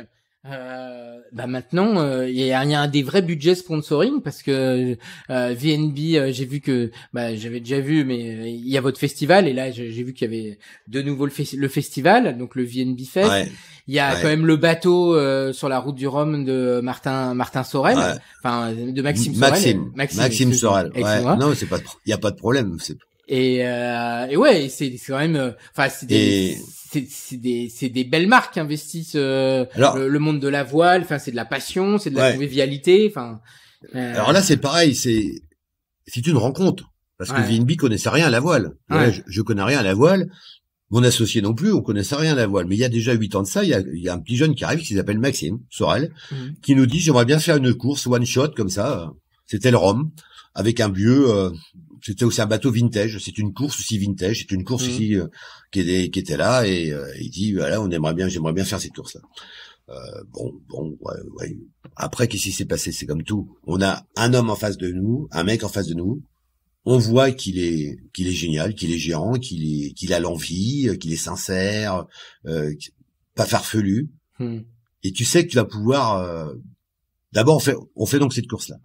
euh, bah maintenant, euh, il y, a, y, a un des vrais budgets sponsoring parce que euh, VNB, j'ai vu que bah, j'avais déjà vu, mais il y a votre festival et là j'ai vu qu'il y avait de nouveau le, festival, donc le VNB Fest. Il y a quand même le bateau sur la route du Rhum de Martin Martin Sorel, enfin de Maxime Sorel. Maxime, Maxime, Sorel. Non, c'est pas, il y a pas de problème. Et, et ouais, c'est quand même, enfin c'est des c'est des c'est des belles marques qui investissent euh, le, monde de la voile. Enfin, c'est de la passion, c'est de la convivialité. Enfin. Euh, Alors là, c'est pareil. C'est une rencontre parce que VNB connaissait rien à la voile. Je, ne connais rien à la voile. Mon associé non plus, on connaissait rien à la voile. Mais il y a déjà huit ans de ça, il y a, un petit jeune qui arrive qui s'appelle Maxime Sorel, mhm. qui nous dit j'aimerais bien faire une course one shot comme ça. C'était le Rome avec un vieux euh, c'était aussi un bateau vintage. C'est une course aussi vintage. C'est une course mmh. aussi euh, qui, était, qui était là et euh, il dit voilà, on aimerait bien, j'aimerais bien faire cette course là. Euh, bon, bon, Après, qu'est-ce qui s'est passé C'est comme tout. On a un homme en face de nous, un mec en face de nous. On voit qu'il est, qu'il est génial, qu'il est géant, qu'il est, qu'il a l'envie, qu'il est sincère, pas farfelu. Mmh. Et tu sais que tu vas pouvoir. D'abord, fait, on fait donc cette course-là.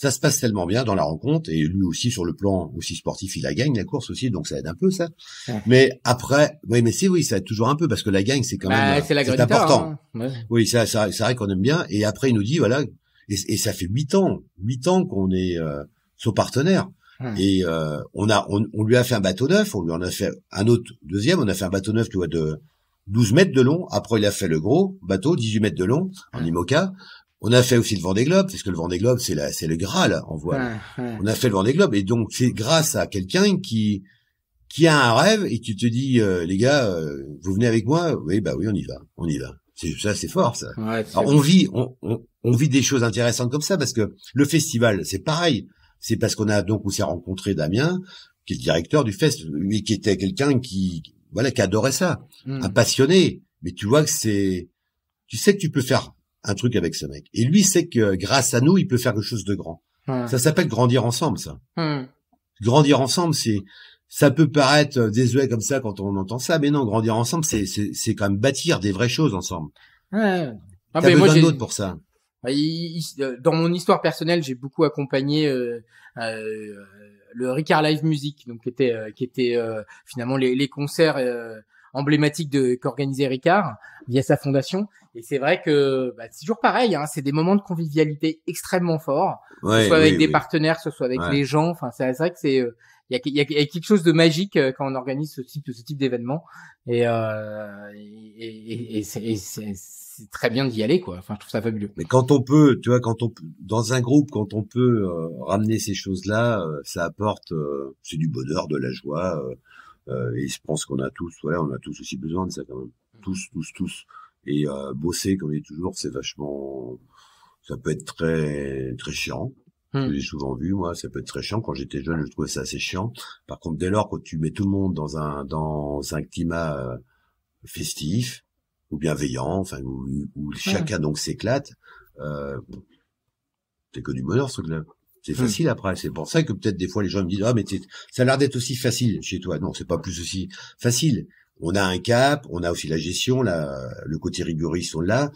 Ça se passe tellement bien dans la rencontre, et lui aussi sur le plan aussi sportif, il la gagne la course aussi, donc ça aide un peu ça. Mais après, oui, mais c'est oui, ça aide toujours un peu parce que la gagne c'est quand bah, même c'est, important. Hein. Oui, c'est vrai qu'on aime bien. Et après, il nous dit voilà, et, ça fait huit ans, huit ans qu'on est euh, son partenaire. Et euh, on a, on, lui a fait un bateau neuf, on lui en a fait un autre deuxième, on a fait un bateau neuf, tu vois, de 12 mètres de long. Après, il a fait le gros bateau, 18 mètres de long, en IMOCA. On a fait aussi le Vendée Globe, que le Vendée Globe, c'est c'est le Graal en voile. On a fait le Vendée Globe, et donc c'est grâce à quelqu'un qui qui a un rêve et qui te dit, euh, les gars, euh, vous venez avec moi Oui, bah oui, on y va, on y va. C'est, ça, c'est fort, ça. on vit, on, vit des choses intéressantes comme ça parce que le festival, c'est pareil. C'est parce qu'on a donc aussi rencontré Damien, qui est le directeur du fest, lui qui était quelqu'un qui voilà qui adorait ça, hmm. un passionné. Mais tu vois que c'est, tu sais que tu peux faire un truc avec ce mec. Et lui sait que grâce à nous, il peut faire quelque chose de grand. Ça s'appelle grandir ensemble, ça. Grandir ensemble, c'est ça peut paraître désuet comme ça quand on entend ça, mais non, grandir ensemble, c'est c'est quand même bâtir des vraies choses ensemble. Ouais. Ah, T'as besoin d'autres pour ça. Bah, dans mon histoire personnelle, j'ai beaucoup accompagné euh, euh, le Ricard Live Music, donc qui était euh, qui était finalement les, les concerts emblématique de qu'organisait Ricard via sa fondation. Et c'est vrai que bah, c'est toujours pareil, hein, c'est des moments de convivialité extrêmement forts, soit avec des partenaires, que ce soit avec les gens. Enfin, c'est vrai que c'est euh, il y, a, quelque chose de magique euh, quand on organise ce type ce type d'événement. Et, euh, et, c'est très bien d'y aller, quoi. Enfin, je trouve ça fabuleux. Mais quand on peut, tu vois, quand on dans un groupe, quand on peut ramener ces choses-là, ça apporte, c'est du bonheur, de la joie euh, et je pense qu'on a tous, voilà, on a tous aussi besoin de ça quand même. Mmh. Tous, tous, tous. Et euh, bosser, comme on est toujours, c'est vachement, ça peut être très, très chiant. Mmh. Je l'ai souvent vu, moi, ça peut être très chiant. Quand j'étais jeune, je trouvais ça assez chiant. Par contre, dès lors quand tu mets tout le monde dans un dans un climat euh, festif ou bienveillant, enfin où, chacun donc s'éclate, euh, c'est que du bonheur ce truc-là. C'est hmm. facile après. C'est pour ça que peut-être des fois les gens me disent ah mais ça a l'air d'être aussi facile chez toi. Non, c'est pas plus aussi facile. On a un cap, on a aussi la gestion, la, le côté rigoriste sont là,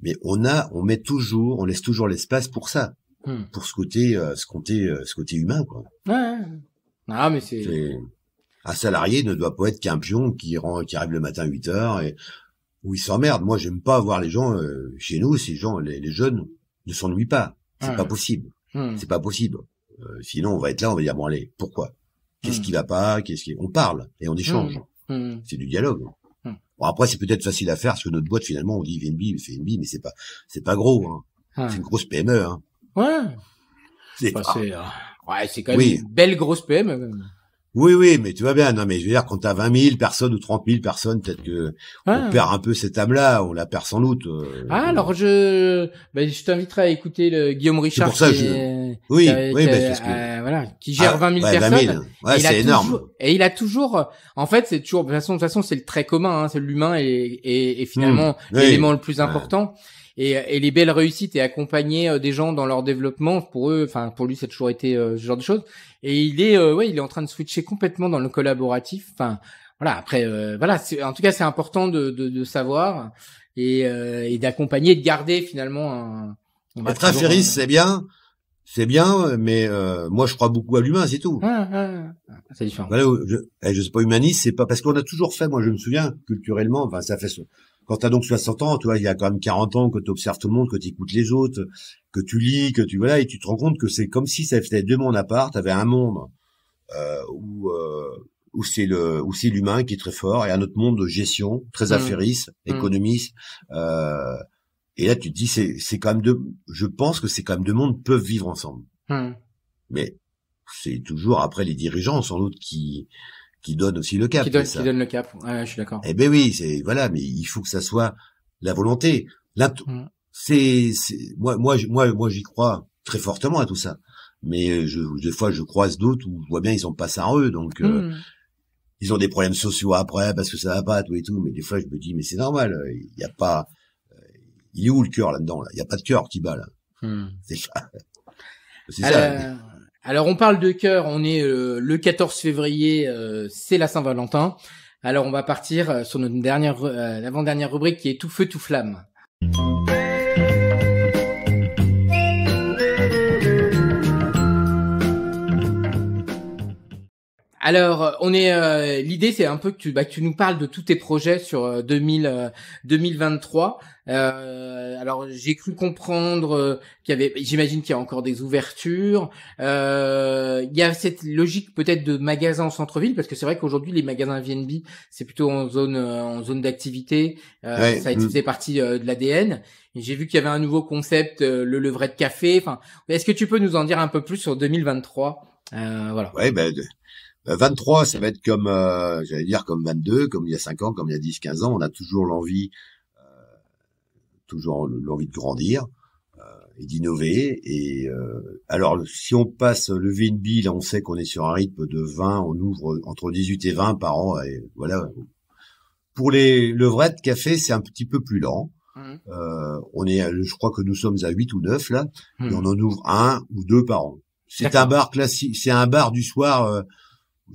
mais on a, on met toujours, on laisse toujours l'espace pour ça, hmm. pour ce côté, euh, ce côté, euh, ce côté humain quoi. Ouais. Ah, mais c'est. Un salarié ne doit pas être qu'un pion qui, rend, qui arrive le matin à 8 heures et où il s'emmerde. Moi, j'aime pas voir les gens euh, chez nous. Ces gens, les, jeunes, ne s'ennuient pas. C'est pas possible. Hmm. C'est pas possible. Euh, sinon, on va être là, on va dire bon allez, pourquoi Qu'est-ce hmm. qui va pas Qu'est-ce qui On parle et on échange. Hmm. C'est du dialogue. Bon après, c'est peut-être facile à faire parce que notre boîte finalement, on dit VNB, mais c'est pas, c'est pas gros. Hein. Ah. C'est une grosse PME. Hein. Ouais. C'est bah, pas euh, ouais, c'est quand même une belle grosse PME. Oui, oui, mais tu vois bien. Non, mais je veux dire, quand t'as 20 000 personnes ou 30 000 personnes, peut-être que on ah. perd un peu cette âme-là. On la perd sans doute. Euh, ah, alors je, ben, je t'inviterai à écouter le Guillaume Richard. qui oui, oui, ben, c'est euh, voilà, qui gère ah, 20 000 personnes. 20 000. Ouais, c'est énorme. Et il a toujours, en fait, c'est toujours de toute façon, c'est le très commun. Hein, c'est l'humain et, et, finalement mmh, l'élément le plus important et, et, les belles réussites et accompagner euh, des gens dans leur développement pour eux enfin pour lui ça a toujours été euh, ce genre de choses et il est euh, ouais il est en train de switcher complètement dans le collaboratif enfin voilà après voilà c'est, en tout cas c'est important de, de, de savoir et, et, d'accompagner de garder finalement un, être c'est bien c'est bien mais moi je crois beaucoup à l'humain c'est tout c'est différent je, eh, sais sais pas humaniste c'est pas parce qu'on a toujours fait moi je me souviens culturellement enfin ça fait quand tu as donc 60 ans, tu vois, il y a quand même 40 ans que tu observes tout le monde, que tu écoutes les autres, que tu lis, que tu voilà, et tu te rends compte que c'est comme si ça faisait deux mondes à part. Tu avais un monde euh, où, euh, où c'est le où c'est l'humain qui est très fort et un autre monde de gestion très mmh. affairiste, mmh. économiste. Euh, et là, tu te dis, c'est c'est quand même deux. Je pense que c'est quand même deux mondes peuvent vivre ensemble. Mmh. Mais c'est toujours après les dirigeants sans doute qui qui donne aussi le cap. Qui donne, qui donne le cap. Ouais, je suis d'accord. Eh ben oui, c'est voilà, mais il faut que ça soit la volonté. Là, mm. c'est moi, moi, moi, moi, j'y crois très fortement à tout ça. Mais je, des fois, je croise d'autres où je vois bien ils ont pas ça en eux, donc. Euh, mm. ils ont des problèmes sociaux après parce que ça va pas tout et tout mais des fois je me dis mais c'est normal il n'y a pas euh, il est où le cœur là-dedans là il n'y a pas de cœur qui bat là mm. c'est ça c'est ça alors on parle de cœur, on est euh, le 14 février, euh, c'est la Saint-Valentin. Alors on va partir euh, sur notre dernière, lavant dernière rubrique qui est tout feu tout flamme. Alors, euh, on est euh, l'idée, c'est un peu que tu, bah, tu nous parles de tous tes projets sur 2023. Euh, alors, j'ai cru comprendre qu'il y avait, j'imagine qu'il y a encore des ouvertures. il y a cette logique peut-être de magasins en centre-ville, parce que c'est vrai qu'aujourd'hui les magasins VNB, c'est plutôt en zone, en zone d'activité. ça mm. faisait partie de l'ADN. J'ai vu qu'il y avait un nouveau concept, le levret de café. Enfin, est-ce que tu peux nous en dire un peu plus sur 2023 Voilà. Ouais, ben. 23, euh, ça va être comme, euh, j'allais dire comme 22, comme il y a 5 ans, comme il y a 10, 15 ans, on a toujours l'envie, euh, toujours l'envie de grandir et d'innover. Et alors, si on passe le VNB, on sait qu'on est sur un rythme de 20, on ouvre entre 18 et 20 par an. Et voilà. Pour les vrai, café, c'est un petit peu plus lent. Mmh. on est, je crois que nous sommes à 8 ou 9 là, mmh. on en ouvre un ou deux par an. C'est un bar classique, c'est un bar du soir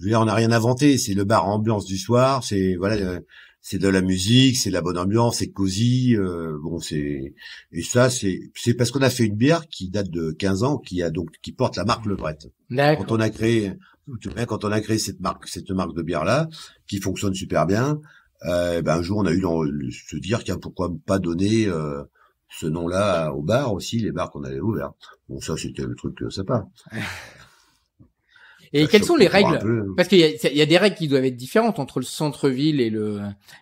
je on n'a rien inventé. C'est le bar ambiance du soir. C'est voilà, c'est de la musique, c'est la bonne ambiance, c'est cosy. Euh, bon, c'est et ça, c'est c'est parce qu'on a fait une bière qui date de 15 ans, qui a donc qui porte la marque Le Bret. Quand on a créé, quand on a créé cette marque, cette marque de bière là, qui fonctionne super bien, euh, ben un jour on a eu le, se dire a pourquoi pas donner euh, ce nom-là au bar aussi, les bars qu'on avait ouverts. Bon, ça c'était le truc sympa. Et bah, quelles sont les règles hein. Parce qu'il y, a des règles qui doivent être différentes entre le centre-ville et le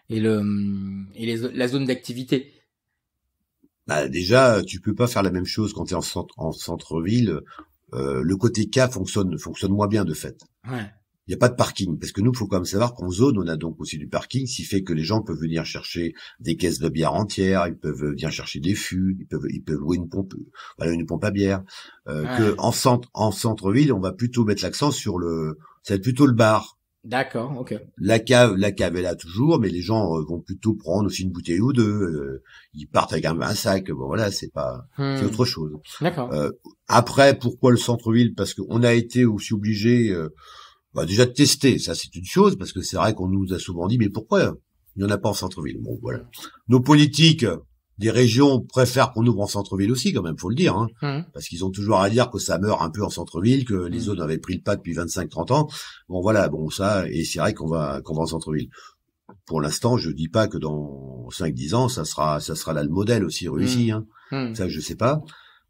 et le et la zone d'activité. Bah déjà, tu peux pas faire la même chose quand tu es en, centre, en centre-ville. Euh, le côté K fonctionne fonctionne moins bien de fait. Ouais il n'y a pas de parking, parce que nous, il faut quand même savoir qu'en zone, on a donc aussi du parking, ce qui fait que les gens peuvent venir chercher des caisses de bière entières, ils peuvent venir chercher des fûts, ils peuvent, ils peuvent louer une pompe, voilà, une pompe à bière. Euh, ah. Que en centre, en centre-ville, on va plutôt mettre l'accent sur le, c'est plutôt le bar. D'accord, ok. La cave, la cave est là toujours, mais les gens euh, vont plutôt prendre aussi une bouteille ou deux. Euh, ils partent avec un, sac. Bon voilà, c'est pas, c'est hmm. autre chose. D'accord. Euh, après, pourquoi le centre-ville Parce qu'on a été aussi obligé bah déjà tester, ça c'est une chose, parce que c'est vrai qu'on nous a souvent dit, mais pourquoi il n'y en a pas en centre-ville Bon, voilà. Nos politiques des régions préfèrent qu'on ouvre en centre-ville aussi, quand même, faut le dire, hein. mmh. parce qu'ils ont toujours à dire que ça meurt un peu en centre-ville, que les mmh. zones avaient pris le pas depuis 25-30 ans. Bon, voilà, bon ça, et c'est vrai qu'on va qu'on va en centre-ville. Pour l'instant, je dis pas que dans 5-10 ans, ça sera ça sera là le modèle aussi réussi. Mmh. Hein. Ça, je sais pas.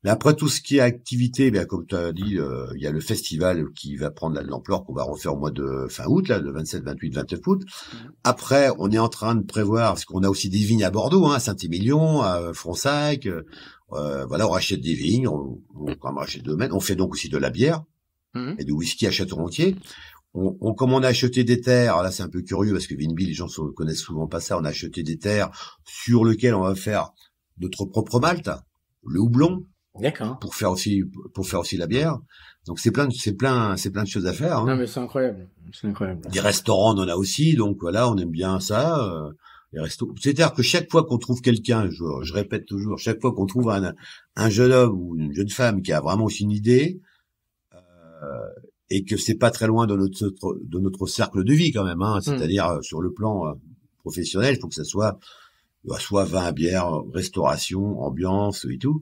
Mais après tout ce qui est activité, eh bien comme tu as dit, euh, il y a le festival qui va prendre de l'ampleur qu'on va refaire au mois de fin août, là, le 27, 28, 29 août. Mm. Après, on est en train de prévoir, parce qu'on a aussi des vignes à Bordeaux, à hein, Saint-Émilion, à Fronsac. Euh, euh, voilà, on rachète des vignes, on, on, on rachète On fait donc aussi de la bière mm. et du whisky à château rontier On, on, comme on a acheté des terres, là c'est un peu curieux parce que Vinby, les gens ne connaissent souvent pas ça, on a acheté des terres sur lesquelles on va faire notre propre Malte, le houblon, D'accord. Pour faire aussi, pour faire aussi la bière. Donc c'est plein, c'est plein, c'est plein de choses à faire. Hein. Non mais c'est incroyable, c'est incroyable. Des restaurants, on en a aussi, donc voilà, on aime bien ça. Euh, les restos. C'est-à-dire que chaque fois qu'on trouve quelqu'un, je, je, répète toujours, chaque fois qu'on trouve un, un jeune homme ou une jeune femme qui a vraiment aussi une idée euh, et que c'est pas très loin de notre de notre cercle de vie quand même, hein, hmm. c'est-à-dire euh, sur le plan euh, professionnel, il faut que ça soit soit vin, bière, restauration, ambiance et tout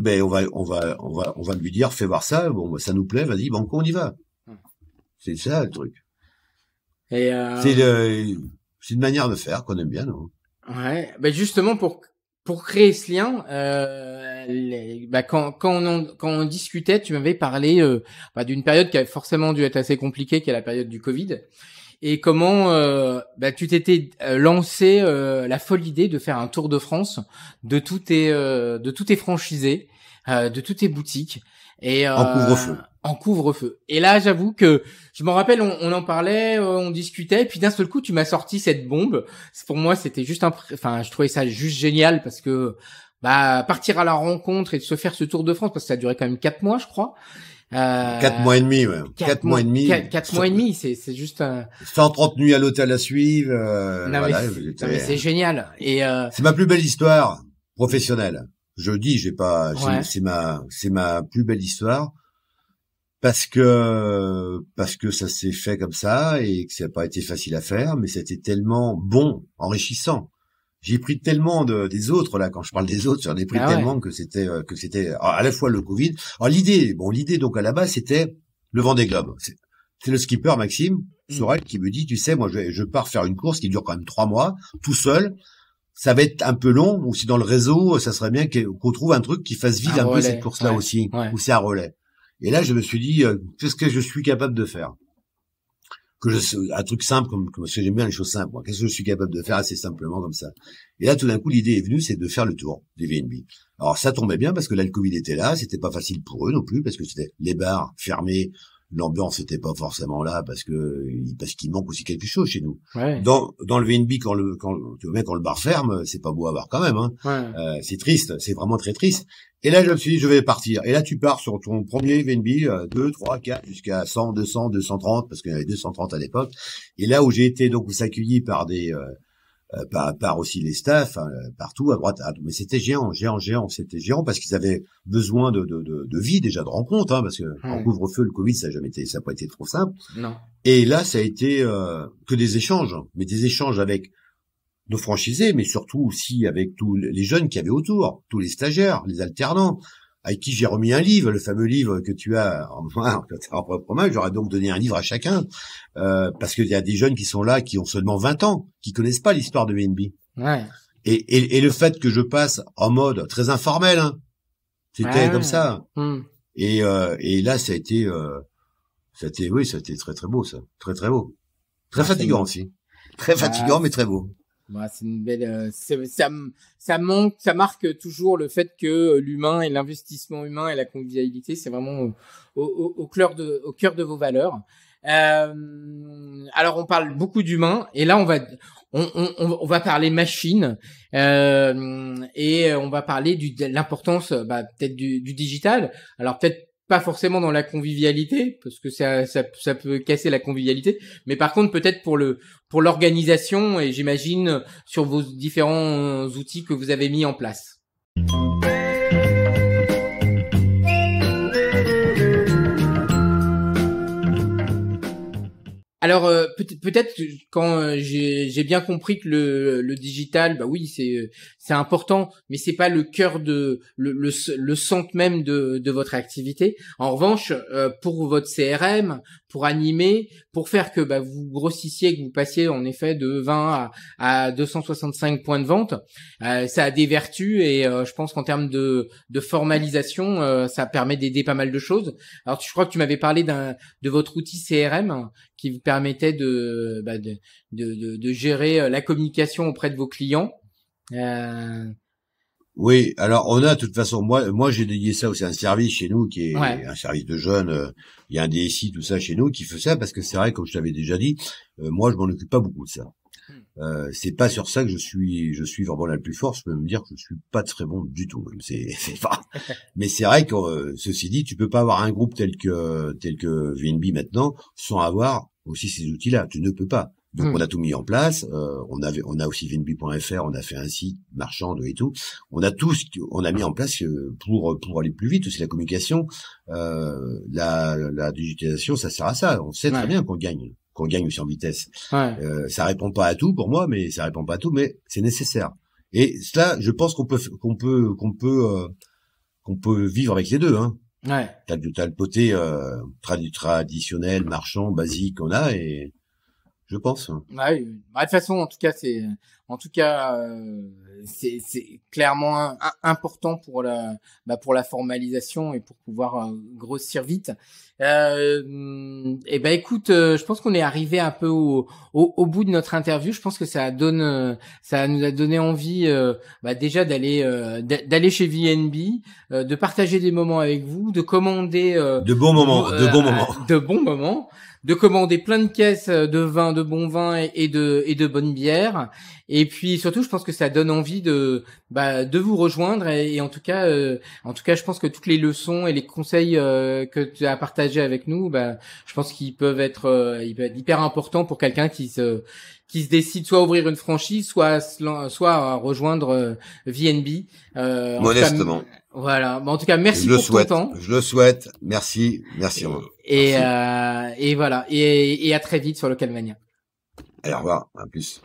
ben on va on va on va on va lui dire fais voir ça bon ben, ça nous plaît vas-y bon on y va hmm. c'est ça le truc euh... c'est c'est une manière de faire qu'on aime bien non ouais ben justement pour pour créer ce lien euh, ben, quand quand on quand on discutait tu m'avais parlé euh, ben, d'une période qui a forcément dû être assez compliquée qui est la période du covid et comment euh, bah, tu t'étais euh, lancé euh, la folle idée de faire un tour de France de tout tes de tous tes franchisés, de toutes tes boutiques et en couvre-feu. En couvre-feu. Et là, j'avoue que je m'en rappelle, on, en parlait, on discutait, puis d'un seul coup, tu m'as sorti cette bombe. Pour moi, c'était juste, un enfin, je trouvais ça juste génial parce que bah partir à la rencontre et de se faire ce tour de France parce que ça a duré quand même quatre mois, je crois. Euh, quatre mois et demi, ouais. Quatre, mois et demi. Quatre, mois et demi, c'est juste un. 130 nuits à l'hôtel à suivre. Euh, c'est génial. Et euh, c'est ma plus belle histoire professionnelle. Je dis, j'ai pas, c'est ma, c'est ma plus belle histoire parce que parce que ça s'est fait comme ça et que ça n'a pas été facile à faire, mais c'était tellement bon, enrichissant j'ai pris tellement des autres là quand je parle des autres j'en ai pris ah tellement que c'était euh, que c'était euh, à la fois le Covid alors l'idée bon l'idée donc à la base c'était le vent des globes. c'est le skipper Maxime mm. Sorel qui me dit tu sais moi je, pars faire une course qui dure quand même trois mois tout seul ça va être un peu long ou si dans le réseau ça serait bien qu'on trouve un truc qui fasse vivre un, peu cette course là aussi ou c'est un relais et là je me suis dit euh, qu'est-ce que je suis capable de faire un truc simple comme, comme parce que j'aime bien les choses simples. Qu'est-ce que je suis capable de faire assez simplement comme ça Et là, tout d'un coup, l'idée est venue, c'est de faire le tour des VNB. Alors ça tombait bien parce que là, était là, c'était pas facile pour eux non plus parce que c'était les bars fermés, l'ambiance n'était pas forcément là parce que parce qu'il manque aussi quelque chose chez nous. Dans dans le VNB quand le quand tu vois quand le bar ferme, c'est pas beau à voir quand même. Hein. Euh, c'est triste, c'est vraiment très triste. Et là je me suis dit je vais partir. Et là tu pars sur ton premier VNB 2, 3, 4 jusqu'à 100, 200, 230 parce qu'il y avait 230 à l'époque. Et là où j'ai été donc accueilli par des euh, euh, par, par, aussi les staffs, hein, euh, partout, à droite, à Mais c'était géant, géant, géant, c'était géant parce qu'ils avaient besoin de, de, de, vie déjà, de rencontres, hein, parce que mmh. en couvre-feu, le Covid, ça n'a jamais été, ça pas été trop simple. Non. Et là, ça a été euh, que des échanges, mais des échanges avec nos franchisés, mais surtout aussi avec tous les jeunes qui avaient autour, tous les stagiaires, les alternants, à qui j'ai remis un livre, le fameux livre que tu as en, en, propre J'aurais donc donné un livre à chacun, euh, parce qu'il y a des jeunes qui sont là, qui ont seulement 20 ans, qui connaissent pas l'histoire de BNB. Ouais. Et, et, le fait que je passe en mode très informel, hein, c'était comme ça. Hmm. Euh, et, là, ça a été, euh, ça oui, ça très très beau, ça, très très beau, très ah, fatigant aussi, très fatigant mais très beau. Bah, c'est une belle. Euh, ça, ça ça marque toujours le fait que euh, l'humain et l'investissement humain et la convivialité, c'est vraiment au, au, au, cœur de, au cœur de vos valeurs. Euh, alors on parle beaucoup d'humains et là on va on, on, on va parler machine euh, et on va parler du, de l'importance bah, peut-être du, du, digital. Alors peut-être pas forcément dans la convivialité parce que ça, ça, ça peut casser la convivialité mais par contre peut-être pour le pour l'organisation et j'imagine sur vos différents outils que vous avez mis en place Alors euh, peut-être quand euh, j'ai bien compris que le, digital, bah oui, c'est c'est important, mais c'est pas le cœur de le, le, centre même de, votre activité. En revanche, euh, pour votre CRM, pour animer, pour faire que bah, vous grossissiez, que vous passiez en effet de 20 à, 265 points de vente, ça a des vertus et je pense qu'en termes de, formalisation, ça permet d'aider pas mal de choses. Alors je crois que tu m'avais parlé de votre outil CRM qui vous permet permettait bah, de, de, de, de, gérer euh, la communication auprès de vos clients. Euh, oui, alors on a de toute façon, moi, moi j'ai dédié ça aussi à un service chez nous qui est un service de jeunes, euh, il y a un DSI, tout ça chez nous qui fait ça parce que c'est vrai, comme je t'avais déjà dit, moi je m'en occupe pas beaucoup de ça. Hmm. Euh, c'est pas sur ça que je suis, je suis vraiment la plus forte. Je peux me dire que je suis pas très bon du tout. C'est, c'est pas. Mais c'est vrai que, ceci dit, tu peux pas avoir un groupe tel que, tel que VNB maintenant sans avoir aussi ces outils-là. Tu ne peux pas. Donc hmm. on a tout mis en place. Euh, on avait, on a aussi vnb.fr, on a fait un site marchand et tout. On a tout, ce on a mis en place euh, pour pour aller plus vite. Aussi, la communication, euh, la, la, digitalisation, ça sert à ça. On sait très bien qu'on gagne, qu'on gagne aussi en vitesse. Ouais. Euh, ça répond pas à tout pour moi, mais ça répond pas à tout, mais c'est nécessaire. Et cela, je pense qu'on peut qu'on peut qu'on peut qu'on peut vivre avec les deux. Hein. T'as, du le euh, traditionnel, marchand, basique qu'on a et je pense. Bah, de toute façon, en tout cas, c'est en tout cas euh, c'est clairement important pour la bah, pour la formalisation et pour pouvoir euh, grossir vite. et euh, eh ben écoute, je pense qu'on est arrivé un peu au, au, au, bout de notre interview. Je pense que ça donne ça nous a donné envie bah, déjà d'aller d'aller chez VNB, de partager des moments avec vous, de commander de bons moments, de bons moments, de bons moments de commander plein de caisses euh, de vin, de bon vin et, de et de bonne bière. Et puis surtout, je pense que ça donne envie de bah, de vous rejoindre. Et, en tout cas, euh, en tout cas, je pense que toutes les leçons et les conseils euh, que tu as partagés avec nous, bah, je pense qu'ils peuvent être, peuvent être hyper importants pour quelqu'un qui se qui se décident soit ouvrir une franchise, soit soit rejoindre VNB. Euh, euh Modestement. voilà. Mais en tout cas, merci je pour le souhaite, temps. Je le souhaite. Merci. Merci. Et, euh, et voilà. Et, à très vite sur le Calvania. Allez, au revoir. À plus.